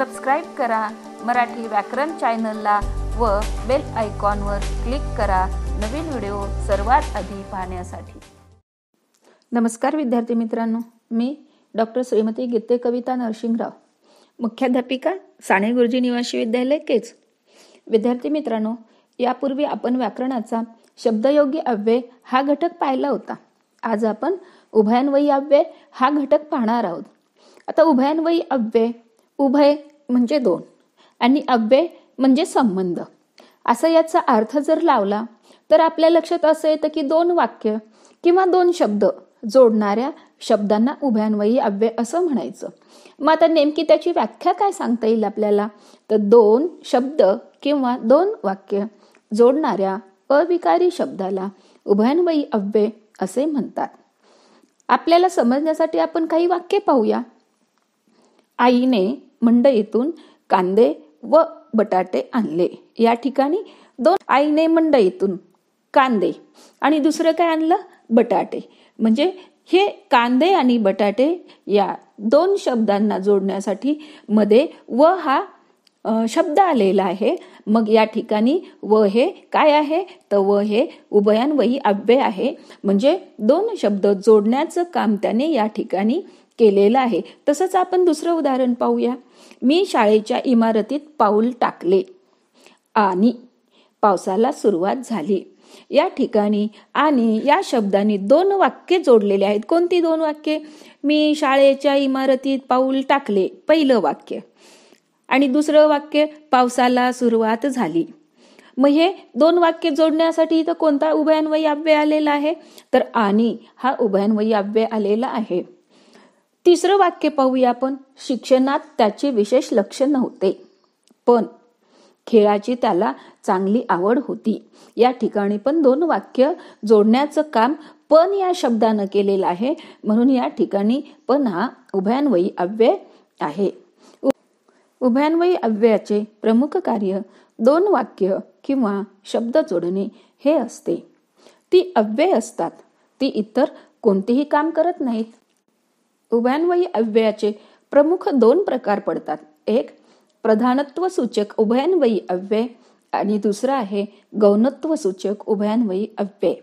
subscribe करा मराठी व्याकरण चॅनलला व बेल आयकॉनवर क्लिक करा नवीन व्हिडिओ सर्वात आधी पाहण्यासाठी नमस्कार विद्यार्थी मित्रांनो मी डॉक्टर श्रीमती गीते कविता नरसिंगराव मुख्याध्यापिका साने गुरुजी निवासी विद्यालय केच विद्यार्थी मित्रांनो यापूर्वी आपण व्याकरणाचा शब्दयोगी अव्यय हा घटक पाहिला होता आज आपण उभयान्वयी अव्यय हा घटक पाहणार आहोत आता उभयान्वयी अव्यय उभय म्हणजे दोन आणि अव्यय म्हणजे संबंध असा याचा अर्थ जर लावला तर आपल्या लक्षात असं येतं की दोन वाक्य किंवा दोन शब्द जोडणाऱ्या शब्दांना उभ्यान्वयी अव्यय असं म्हणायचं मग आता नेमकी त्याची व्याख्या काय सांगता येईल आपल्याला तर दोन शब्द किंवा दोन वाक्य जोडणाऱ्या अविकारी शब्दाला उभयान्वयी अव्यय असे म्हणतात आपल्याला समजण्यासाठी आपण काही वाक्य पाहूया आईने मंडईतून कांदे व बटाटे आणले या ठिकाणी दोन आईने मंडईतून कांदे आणि दुसरं काय आणलं बटाटे म्हणजे हे कांदे आणि बटाटे या दोन शब्दांना जोडण्यासाठी मध्ये व हा शब्द आलेला आहे मग या ठिकाणी व हे काय आहे तर व हे उभयान्वयी अव्यय आहे म्हणजे दोन शब्द जोडण्याचं काम त्याने या ठिकाणी केलेलं आहे तसंच आपण दुसरं उदाहरण पाहूया मी शाळेच्या इमारतीत पाऊल टाकले आणि पावसाला सुरुवात झाली या ठिकाणी आणि या शब्दाने दोन वाक्य जोडलेले आहेत कोणती दोन वाक्य मी शाळेच्या इमारतीत पाऊल टाकले पहिलं वाक्य आणि दुसरं वाक्य पावसाला सुरुवात झाली मग हे दोन वाक्य जोडण्यासाठी इथं कोणता उभयान्वयी अव्यय आलेला आहे तर आणि हा उभयान्वयी अव्यय आलेला आहे तिसरं वाक्य पाहूया आपण शिक्षणात त्याचे विशेष लक्ष नव्हते पण खेळाची त्याला चांगली आवड होती या ठिकाणी पण दोन वाक्य जोडण्याचं काम पण या शब्दानं केलेलं आहे म्हणून या ठिकाणी पण हा उभयान्वयी अव्यय आहे उभयान्वयी अव्ययाचे प्रमुख कार्य दोन वाक्य किंवा शब्द जोडणे हे असते ती अव्यय असतात ती इतर कोणतेही काम करत नाहीत उभयान्वयी अव्ययाचे प्रमुख दोन प्रकार पडतात एक प्रधानत्व सूचक उभयान्वयी अव्यय आणि दुसरा आहे गौणत्व सूचक उभयान्वयी अव्यय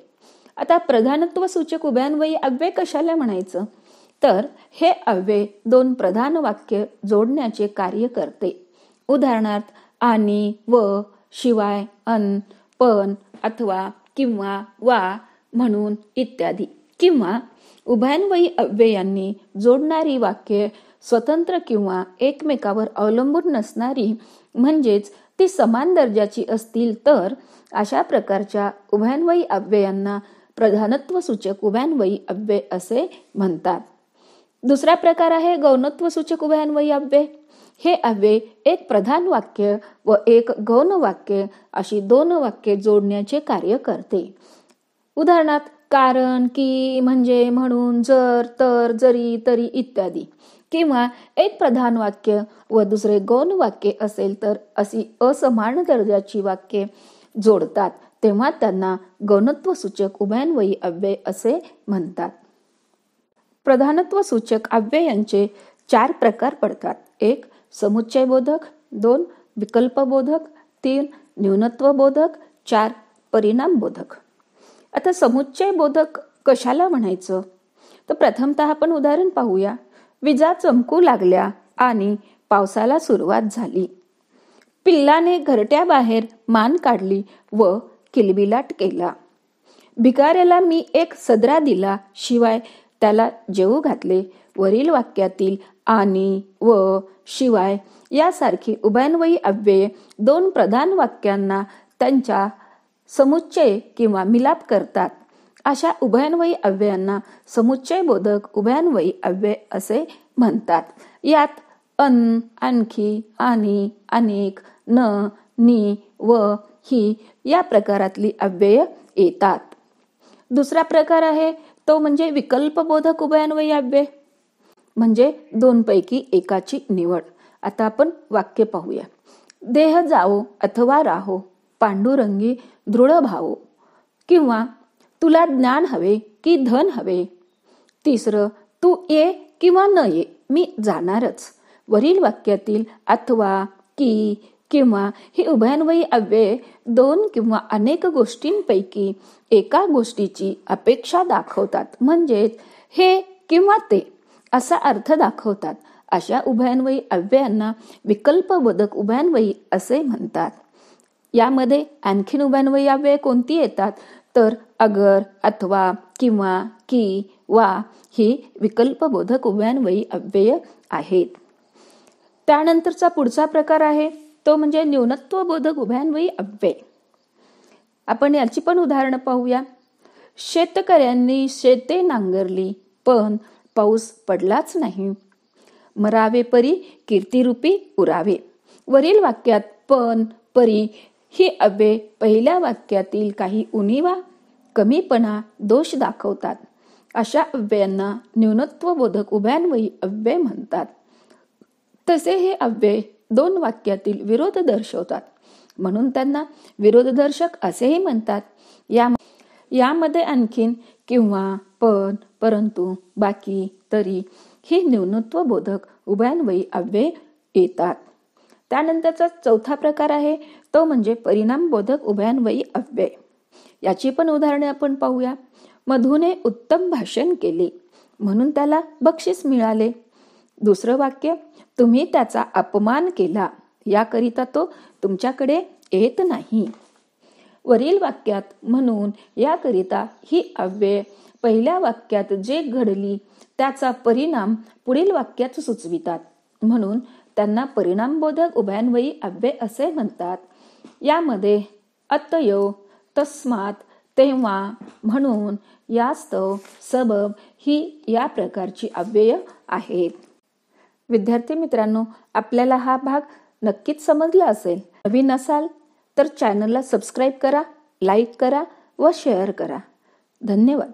आता प्रधानत्व सूचक उभयान्वयी अव्यय कशाला म्हणायचं तर हे अव्यय दोन प्रधान वाक्य जोडण्याचे कार्य करते उदाहरणार्थ आणि व शिवाय अन पण अथवा किंवा वा म्हणून इत्यादी किंवा उभयान्वयी अव्ययांनी जोडणारी वाक्ये स्वतंत्र किंवा एकमेकावर अवलंबून नसणारी म्हणजेच ती समान दर्जाची असतील तर अशा प्रकारच्या उभयान्वयी अव्ययांना प्रधानत्व सूचक उभयान्वयी अव्यय असे म्हणतात दुसरा प्रकार आहे गौणत्व सूचक उभयान्वयी अव्यय हे अव्यय एक प्रधान वाक्य व एक गौण वाक्य अशी दोन वाक्ये जोडण्याचे कार्य करते उदाहरणार्थ कारण की म्हणजे म्हणून जर तर जरी तरी इत्यादी किंवा एक प्रधान वाक्य व दुसरे गौण वाक्य असेल तर अशी असमान दर्जाची वाक्ये जोडतात तेव्हा त्यांना गौणत्व सूचक उभयन्वयी अव्यय असे म्हणतात प्रधानत्व सूचक अव्ययांचे चार प्रकार पडतात एक समुच्चयबोधक दोन विकल्पबोधक तीन न्यूनत्वबोधक चार परिणामबोधक आता समुच्चय बोधक कशाला म्हणायचं तर प्रथमत आपण उदाहरण पाहूया विजा चमकू लागल्या आणि पावसाला सुरुवात झाली पिल्लाने घरट्या बाहेर मान काढली व किलबिलाट केला भिकाऱ्याला मी एक सदरा दिला शिवाय त्याला जेऊ घातले वरील वाक्यातील आणि व शिवाय यासारखी उभयन्वयी अव्यये दोन प्रधान वाक्यांना त्यांच्या समुच्चय किंवा मिलाप करतात अशा उभयान्वयी अव्ययांना समुच्चय बोधक उभयान्वयी अव्यय असे म्हणतात यात अन आणखी आणि अनेक न नी व ही या प्रकारातली अव्यय येतात दुसरा प्रकार आहे तो म्हणजे विकल्पबोधक उभयान्वयी अव्यय म्हणजे दोनपैकी एकाची निवड आता आपण वाक्य पाहूया देह जाओ अथवा राहो पांडुरंगी दृढ भाव किंवा तुला ज्ञान हवे की धन हवे तिसरं तू ये किंवा न ये मी जाणारच वरील वाक्यातील अथवा की किंवा ही उभयान्वयी अव्यय दोन किंवा अनेक गोष्टींपैकी एका गोष्टीची अपेक्षा दाखवतात म्हणजेच हे किंवा ते असा अर्थ दाखवतात अशा उभयान्वयी अव्ययांना विकल्पबोधक उभयान्वयी असे म्हणतात यामध्ये आणखीन अव्यय कोणती येतात तर अगर अथवा किंवा की वा ही विकल्पबोधक उभ्यान्वयी अव्यय आहेत त्यानंतरचा पुढचा प्रकार आहे तो म्हणजे न्यूनत्व बोधक अव्यय आपण याची पण उदाहरणं पाहूया शेतकऱ्यांनी शेते नांगरली पण पाऊस पडलाच नाही मरावे परी कीर्तिरूपी उरावे वरील वाक्यात पण परी ही अव्यय पहिल्या वाक्यातील काही उणीवा कमीपणा दोष दाखवतात अशा अव्ययांना न्यूनत्वबोधक उभ्यांवयी अव्यय म्हणतात तसे हे अव्यय दोन वाक्यातील विरोध दर्शवतात म्हणून त्यांना विरोधदर्शक असेही म्हणतात या यामध्ये आणखीन किंवा पण परंतु बाकी तरी ही न्यूनत्वबोधक उभ्यांवयी अव्यय येतात त्यानंतरचा चौथा प्रकार आहे तो म्हणजे परिणामबोधक उभयान्वयी अव्यय याची पण उदाहरणे आपण पाहूया मधूने उत्तम भाषण केले म्हणून त्याला बक्षीस मिळाले दुसरं वाक्य तुम्ही त्याचा अपमान केला याकरिता तो तुमच्याकडे येत नाही वरील वाक्यात म्हणून याकरिता ही अव्यय पहिल्या वाक्यात जे घडली त्याचा परिणाम पुढील वाक्यात सुचवितात म्हणून त्यांना परिणामबोधक उभयान्वयी अव्यय असे म्हणतात यामध्ये अत्तयो तस्मात तेव्हा म्हणून यास्तव सबब ही या प्रकारची अव्यय आहेत विद्यार्थी मित्रांनो आपल्याला हा भाग नक्कीच समजला असेल नवीन असाल तर चॅनलला सबस्क्राईब करा लाईक करा व शेअर करा धन्यवाद